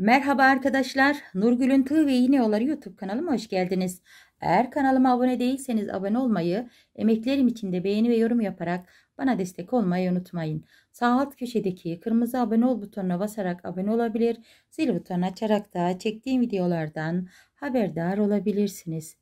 Merhaba arkadaşlar. Nurgül'ün Tığ ve İğne Yolları YouTube kanalıma hoş geldiniz. Eğer kanalıma abone değilseniz abone olmayı, emeklerim için de beğeni ve yorum yaparak bana destek olmayı unutmayın. Sağ alt köşedeki kırmızı abone ol butonuna basarak abone olabilir, zil butonu açarak da çektiğim videolardan haberdar olabilirsiniz.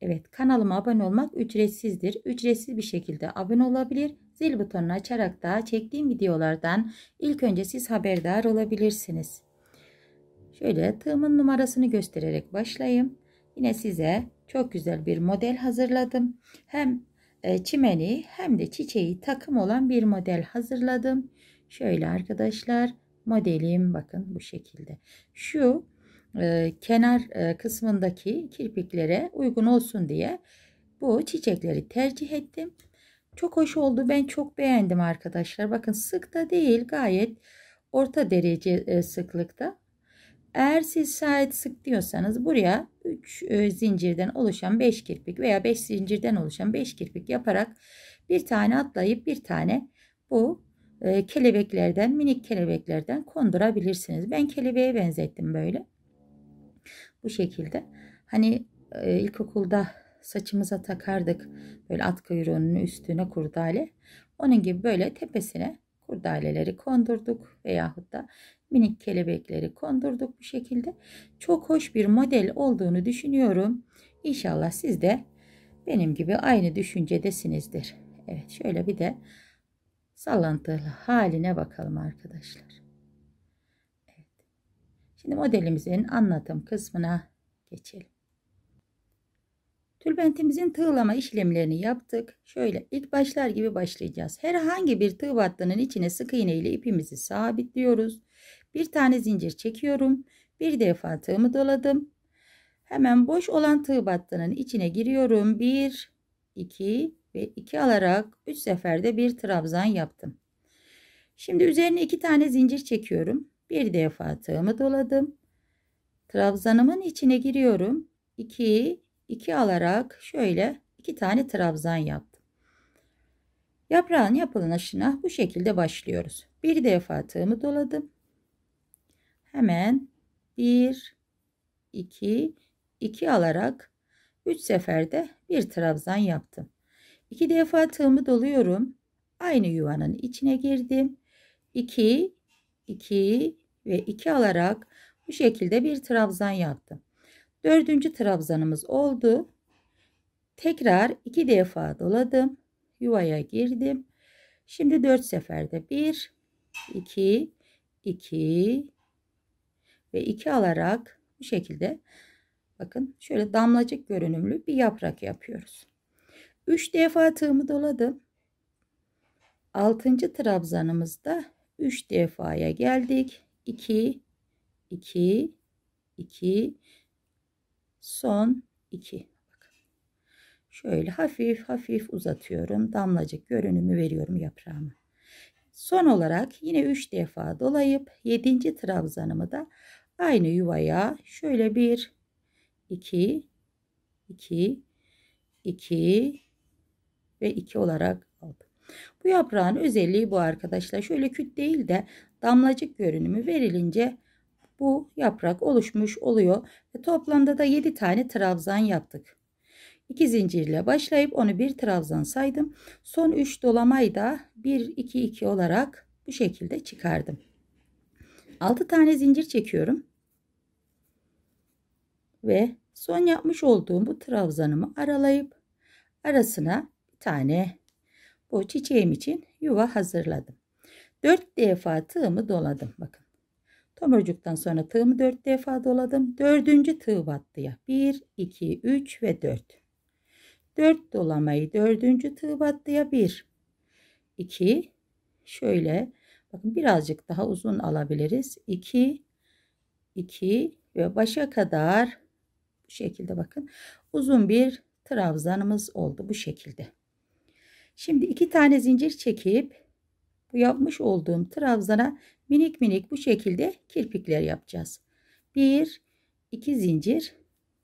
Evet kanalıma abone olmak ücretsizdir. Ücretsiz bir şekilde abone olabilir, zil butonunu açarak da çektiğim videolardan ilk önce siz haberdar olabilirsiniz. Şöyle tığımın numarasını göstererek başlayayım. Yine size çok güzel bir model hazırladım. Hem e, çimeni hem de çiçeği takım olan bir model hazırladım. Şöyle arkadaşlar modelim bakın bu şekilde. Şu e, kenar e, kısmındaki kirpiklere uygun olsun diye bu çiçekleri tercih ettim. Çok hoş oldu. Ben çok beğendim arkadaşlar. Bakın sık da değil gayet orta derece e, sıklıkta eğer siz şayet sık diyorsanız buraya 3 e, zincirden oluşan 5 kirpik veya 5 zincirden oluşan 5 kirpik yaparak bir tane atlayıp bir tane bu e, kelebeklerden minik kelebeklerden kondurabilirsiniz. Ben kelebeğe benzettim böyle. Bu şekilde. Hani e, ilkokulda saçımıza takardık böyle at kuyruğunun üstüne kurdale. Onun gibi böyle tepesine kurdaleleri kondurduk veyahut da minik kelebekleri kondurduk bu şekilde. Çok hoş bir model olduğunu düşünüyorum. İnşallah siz de benim gibi aynı düşüncedesinizdir. Evet şöyle bir de sallantılı haline bakalım arkadaşlar. Evet. Şimdi modelimizin anlatım kısmına geçelim. Tülbentimizin tığlama işlemlerini yaptık. Şöyle ilk başlar gibi başlayacağız. Herhangi bir tığ battının içine sık iğne ile ipimizi sabitliyoruz. Bir tane zincir çekiyorum. Bir defa tığımı doladım. Hemen boş olan tığ battının içine giriyorum. 1, 2 ve 2 alarak 3 seferde bir trabzan yaptım. Şimdi üzerine iki tane zincir çekiyorum. Bir defa tığımı doladım. Trabzanımın içine giriyorum. 2, 2 alarak şöyle 2 tane trabzan yaptım. Yaprağın yapılışına bu şekilde başlıyoruz. Bir defa tığımı doladım hemen 1 2 2 alarak 3 seferde bir trabzan yaptım. 2 defa tığımı doluyorum. Aynı yuvanın içine girdim. 2 2 ve 2 alarak bu şekilde bir trabzan yaptım. Dördüncü trabzanımız oldu. Tekrar 2 defa doladım. Yuvaya girdim. Şimdi 4 seferde 1 2 2 ve 2 alarak bu şekilde bakın şöyle damlacık görünümlü bir yaprak yapıyoruz. 3 defa tığımı doladım. 6. trabzanımızda 3 defaya geldik. 2 2 2 son 2 Şöyle hafif hafif uzatıyorum. Damlacık görünümü veriyorum yaprağıma. Son olarak yine 3 defa dolayıp 7. trabzanımı da Aynı yuvaya şöyle bir, iki, iki, iki ve iki olarak aldım. Bu yaprağın özelliği bu arkadaşlar. Şöyle küt değil de damlacık görünümü verilince bu yaprak oluşmuş oluyor. Ve toplamda da 7 tane trabzan yaptık. 2 zincirle başlayıp onu bir trabzan saydım. Son 3 dolamayı da 1 2 2 olarak bu şekilde çıkardım. 6 tane zincir çekiyorum. Ve son yapmış olduğum bu trabzanımı aralayıp arasına bir tane bu çiçeğim için yuva hazırladım. 4 defa tığımı doladım. Bakın. Tomurcuktan sonra tığımı 4 defa doladım. 4. tığ battıya. 1, 2, 3 ve 4. 4 dolamayı 4. tığ battıya 1. 2. Şöyle Bakın birazcık daha uzun alabiliriz. 2 2 ve başa kadar bu şekilde bakın. Uzun bir trabzanımız oldu bu şekilde. Şimdi iki tane zincir çekip bu yapmış olduğum trabzana minik minik bu şekilde kirpikler yapacağız. Bir, iki zincir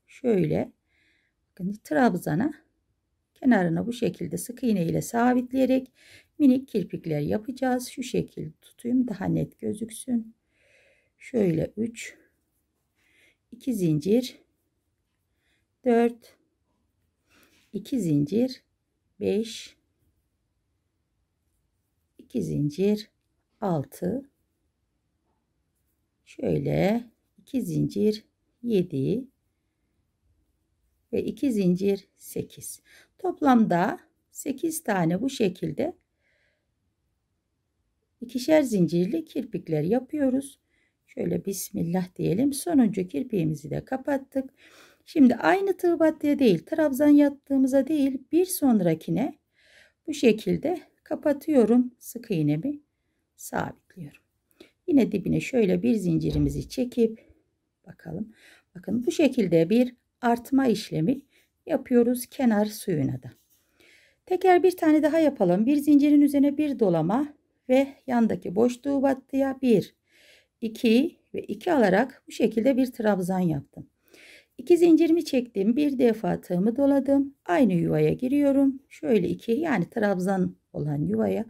şöyle bakın trabzana kenarına bu şekilde sık iğne ile sabitleyerek Minik kirpikler yapacağız. Şu şekil tutayım daha net gözüksün. Şöyle 3 2 zincir 4 2 zincir 5 2 zincir 6 şöyle 2 zincir 7 ve 2 zincir 8 toplamda 8 tane bu şekilde ikişer zincirli kirpikler yapıyoruz. Şöyle bismillah diyelim. Sonuncu kirpiğimizi de kapattık. Şimdi aynı tığ battıya değil, trabzan yattığımıza değil, bir sonrakine bu şekilde kapatıyorum. Sık iğnemi sabitliyorum. Yine dibine şöyle bir zincirimizi çekip bakalım. Bakın bu şekilde bir artma işlemi yapıyoruz kenar suyuna da. Teker bir tane daha yapalım. Bir zincirin üzerine bir dolama ve yandaki boşluğu battıya 1, 2 ve 2 alarak bu şekilde bir trabzan yaptım. 2 zincirimi çektim. Bir defa tığımı doladım. Aynı yuvaya giriyorum. Şöyle 2 yani trabzan olan yuvaya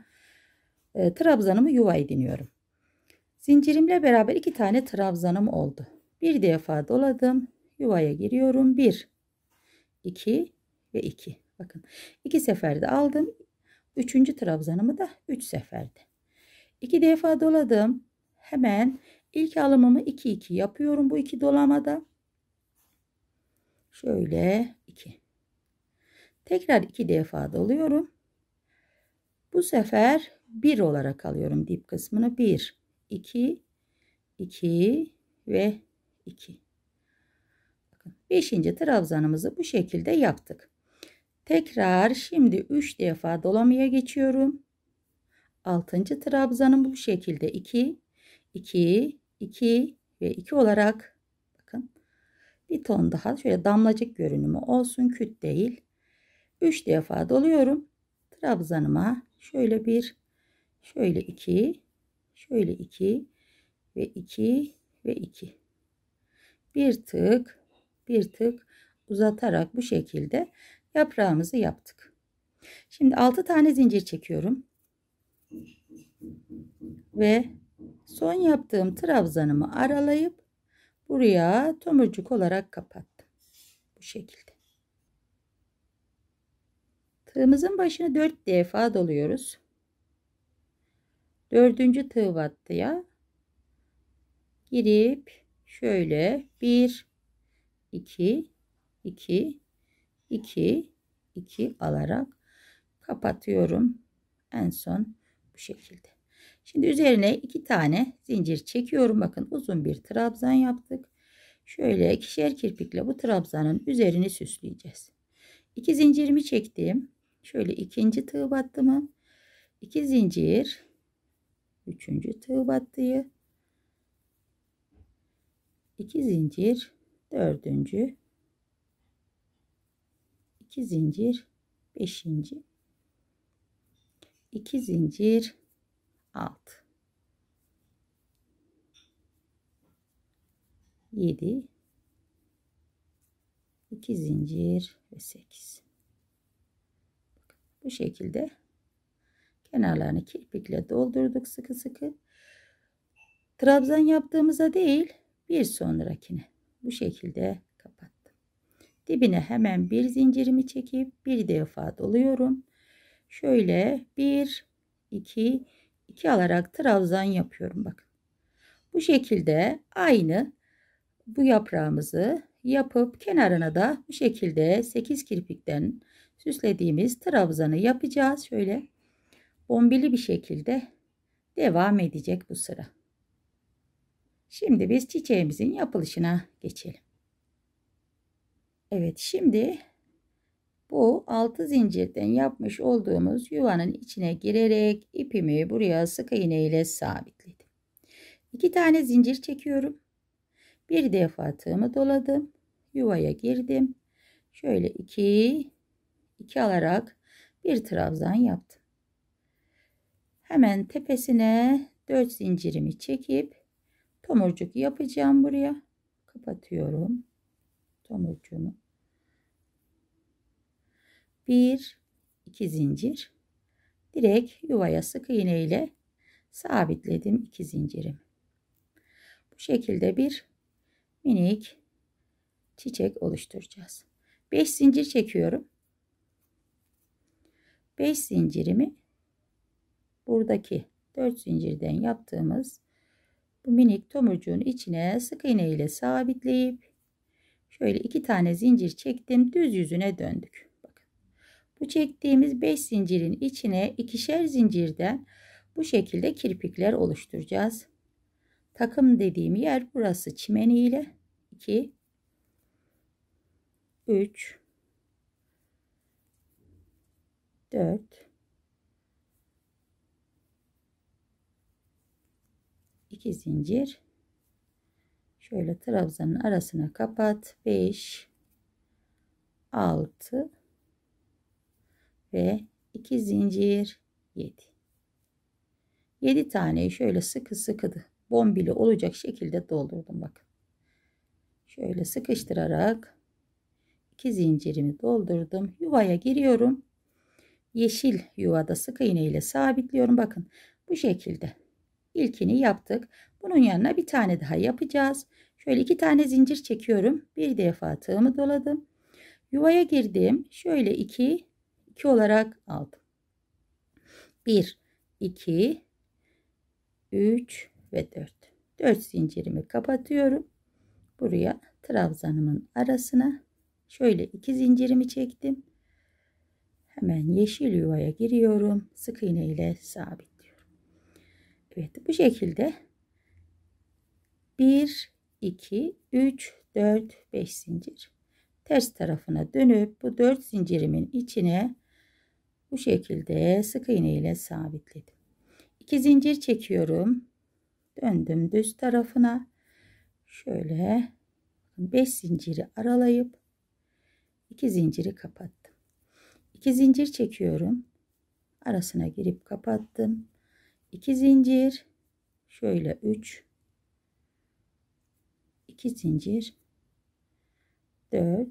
e, trabzanımı yuva ediniyorum. Zincirimle beraber 2 tane trabzanım oldu. Bir defa doladım. Yuvaya giriyorum. 1 2 ve 2. Bakın iki seferde aldım. Üçüncü trabzanımı da 3 seferde. 2 defa doladım. Hemen ilk alımımı 2 2 yapıyorum bu iki dolamada. Şöyle 2. Tekrar 2 defa doluyorum. Bu sefer 1 olarak alıyorum dip kısmını. 1, 2, 2 ve 2. Bakın 5. trabzanımızı bu şekilde yaptık. Tekrar şimdi 3 defa dolamaya geçiyorum. 6. trabzanım bu şekilde 2 2 2 ve 2 olarak bakın bir ton daha şöyle damlacık görünümü olsun küt değil. 3 defa doluyorum. Trabzanıma şöyle bir şöyle 2 şöyle 2 ve 2 ve 2. Bir tık bir tık uzatarak bu şekilde yaprağımızı yaptık. Şimdi 6 tane zincir çekiyorum. Ve son yaptığım trabzanımı aralayıp buraya tomurcuk olarak kapattım. Bu şekilde. Tığımızın başını 4 defa doluyoruz. 4. tığ vattıya girip şöyle 1 2 2 2 2 alarak kapatıyorum. En son bu şekilde. Şimdi üzerine iki tane zincir çekiyorum. Bakın uzun bir trabzan yaptık. Şöyle ikişer kirpikle bu trabzanın üzerini süsleyeceğiz. İki zincirimi çektim. Şöyle ikinci tığ battımı. iki zincir. Üçüncü tığ battıyı. iki zincir. Dördüncü 2 zincir 5. 2 zincir 6 7 2 zincir ve 8 bu şekilde kenarlarını kirpikle doldurduk sıkı sıkı trabzan yaptığımıza değil bir sonrakine bu şekilde Dibine hemen bir zincirimi çekip bir defa doluyorum. Şöyle bir, iki, iki alarak trabzan yapıyorum. Bakın. Bu şekilde aynı bu yaprağımızı yapıp kenarına da bu şekilde 8 kirpikten süslediğimiz trabzanı yapacağız. Şöyle bombili bir şekilde devam edecek bu sıra. Şimdi biz çiçeğimizin yapılışına geçelim. Evet şimdi bu 6 zincirden yapmış olduğumuz yuvanın içine girerek ipimi buraya sık iğne ile sabitledim. 2 tane zincir çekiyorum. Bir defa tığımı doladım. Yuvaya girdim. Şöyle 2 2 alarak bir trabzan yaptım. Hemen tepesine 4 zincirimi çekip tomurcuk yapacağım buraya. Kapatıyorum tomurcuğumu. Bir, iki zincir. Direkt yuvaya sık iğne ile sabitledim iki zincirim. Bu şekilde bir minik çiçek oluşturacağız. 5 zincir çekiyorum. 5 zincirimi buradaki 4 zincirden yaptığımız bu minik tomurcuğun içine sık iğne ile sabitleyip Şöyle iki tane zincir çektim. Düz yüzüne döndük. Bakın. Bu çektiğimiz 5 zincirin içine ikişer zincirden bu şekilde kirpikler oluşturacağız. Takım dediğim yer burası çimeni ile 2 3 4 2 zincir Şöyle trabzanın arasına kapat. 5 6 ve 2 zincir 7. 7 taneyi şöyle sıkı sıkı bombili olacak şekilde doldurdum bakın. Şöyle sıkıştırarak 2 zincirimi doldurdum. Yuvaya giriyorum. Yeşil yuvada sık iğne ile sabitliyorum. Bakın bu şekilde. İlkini yaptık. Bunun yanına bir tane daha yapacağız. Şöyle iki tane zincir çekiyorum. Bir defa tığımı doladım. Yuvaya girdim. Şöyle iki, iki olarak aldım. Bir, iki, üç ve dört. Dört zincirimi kapatıyorum. Buraya trabzanımın arasına şöyle iki zincirimi çektim. Hemen yeşil yuvaya giriyorum. Sık iğne ile sabit. Evet bu şekilde 1 2 3 4 5 zincir ters tarafına dönüp bu 4 zincirimin içine bu şekilde sık iğne ile sabitledim. 2 zincir çekiyorum. Döndüm düz tarafına. Şöyle 5 zinciri aralayıp 2 zinciri kapattım. 2 zincir çekiyorum. Arasına girip kapattım. 2 zincir şöyle 3 2 zincir 4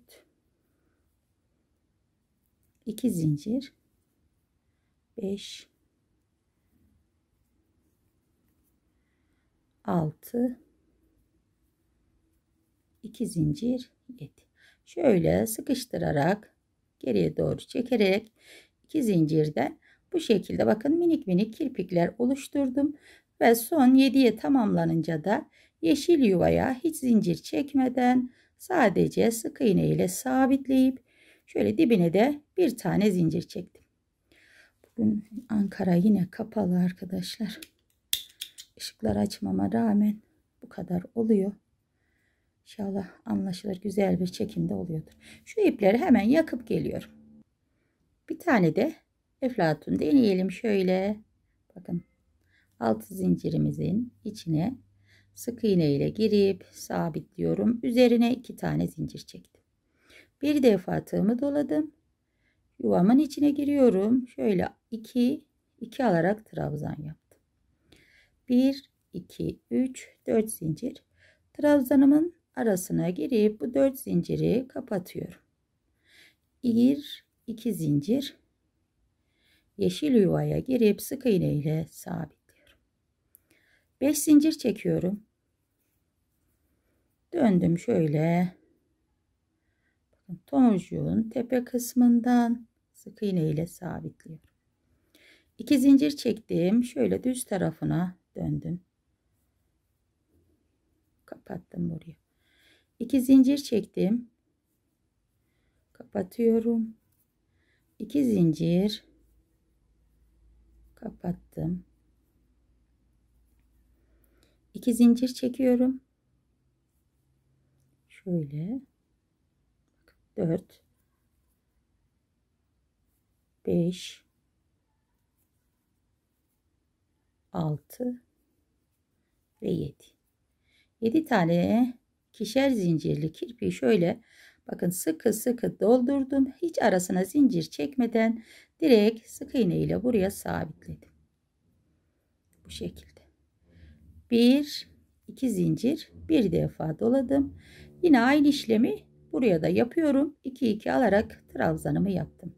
2 zincir 5 6 2 zincir 7 şöyle sıkıştırarak geriye doğru çekerek 2 zincirden bu şekilde bakın minik minik kirpikler oluşturdum ve son 7'ye tamamlanınca da yeşil yuvaya hiç zincir çekmeden sadece sık iğne ile sabitleyip şöyle dibine de bir tane zincir çektim. Bugün Ankara yine kapalı arkadaşlar. Işıkları açmama rağmen bu kadar oluyor. İnşallah anlaşılır güzel bir çekimde oluyordur. Şu ipleri hemen yakıp geliyorum. Bir tane de Eflatun deneyelim şöyle. Bakın altı zincirimizin içine sık iğne ile girip sabitliyorum. Üzerine iki tane zincir çektim. Bir defa tığımı doladım. Yuvamın içine giriyorum. Şöyle iki, iki alarak trabzan yaptım. Bir, iki, üç, dört zincir. Trabzanımın arasına girip bu dört zinciri kapatıyorum. Bir, iki zincir yeşil yuvaya girip sık iğne ile sabitliyorum. 5 zincir çekiyorum. Döndüm şöyle. Bakın tomurcuğun tepe kısmından sık iğne ile sabitliyorum. 2 zincir çektim. Şöyle düz tarafına döndüm. Kapattım buraya. 2 zincir çektim. Kapatıyorum. 2 zincir kapattım. 2 zincir çekiyorum. Şöyle 4 5 6 ve 7. 7 tane kişer zincirli kirpiği şöyle Bakın sıkı sıkı doldurdum. Hiç arasına zincir çekmeden direkt sık iğne ile buraya sabitledim. Bu şekilde. Bir, iki zincir bir defa doladım. Yine aynı işlemi buraya da yapıyorum. 2 2 alarak trabzanımı yaptım.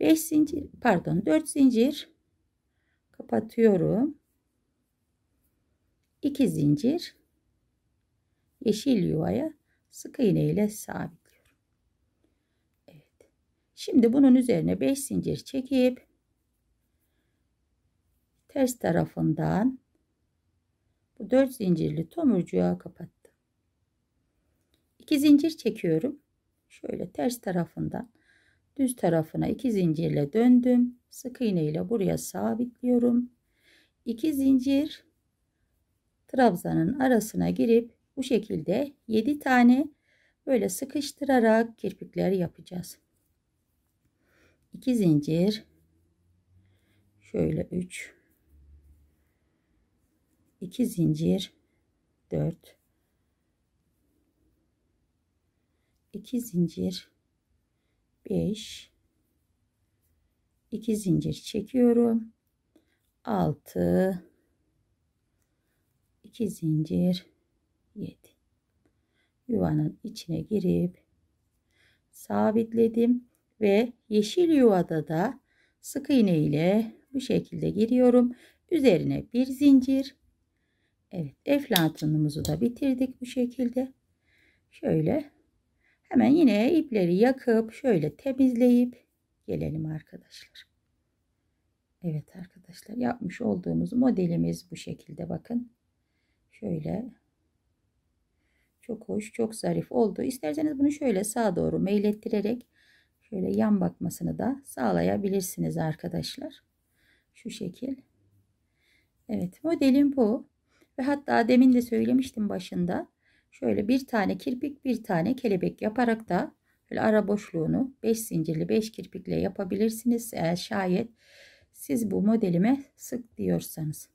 5 zincir pardon 4 zincir kapatıyorum. 2 zincir yeşil yuvaya sık iğne ile sabit. Şimdi bunun üzerine 5 zincir çekip ters tarafından bu 4 zincirli tomurcuğa kapattım. 2 zincir çekiyorum. Şöyle ters tarafından düz tarafına 2 zincirle döndüm. Sık iğne ile buraya sabitliyorum. 2 zincir trabzanın arasına girip bu şekilde 7 tane böyle sıkıştırarak kirpikler yapacağız. 2 zincir şöyle 3 2 zincir 4 2 zincir 5 2 zincir çekiyorum 6 2 zincir 7 yuvanın içine girip sabitledim ve yeşil yuvada da sık iğne ile bu şekilde giriyorum. Üzerine bir zincir. Evet eflatunumuzu da bitirdik bu şekilde. Şöyle hemen yine ipleri yakıp şöyle temizleyip gelelim arkadaşlar. Evet arkadaşlar yapmış olduğumuz modelimiz bu şekilde bakın. Şöyle çok hoş çok zarif oldu. İsterseniz bunu şöyle sağa doğru meylettirerek şöyle yan bakmasını da sağlayabilirsiniz arkadaşlar. Şu şekil. Evet modelim bu. Ve hatta demin de söylemiştim başında. Şöyle bir tane kirpik bir tane kelebek yaparak da böyle ara boşluğunu 5 zincirli 5 kirpikle yapabilirsiniz. Eğer şayet siz bu modelime sık diyorsanız.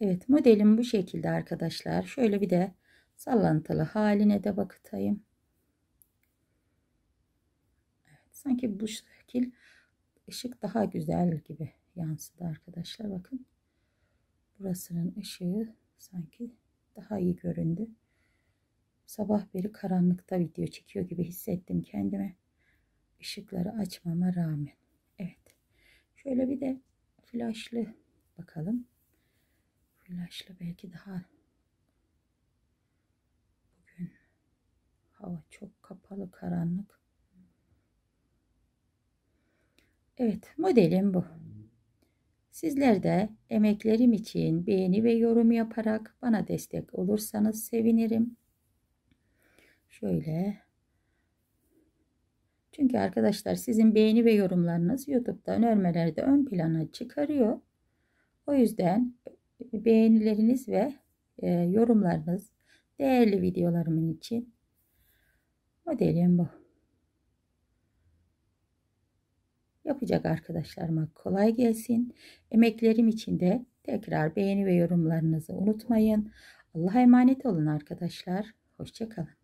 Evet modelim bu şekilde arkadaşlar. Şöyle bir de sallantılı haline de bakıtayım. Sanki bu şekil ışık daha güzel gibi yansıdı arkadaşlar. Bakın burasının ışığı sanki daha iyi göründü. Sabah beri karanlıkta video çekiyor gibi hissettim kendime. Işıkları açmama rağmen. Evet. Şöyle bir de flaşlı bakalım. Flaşlı belki daha bugün hava çok kapalı karanlık. Evet modelim bu. Sizler de emeklerim için beğeni ve yorum yaparak bana destek olursanız sevinirim. Şöyle. Çünkü arkadaşlar sizin beğeni ve yorumlarınız YouTube'da önermelerde ön plana çıkarıyor. O yüzden beğenileriniz ve e, yorumlarınız değerli videolarımın için modelim bu. yapacak arkadaşlarıma kolay gelsin. Emeklerim için de tekrar beğeni ve yorumlarınızı unutmayın. Allah'a emanet olun arkadaşlar. Hoşçakalın.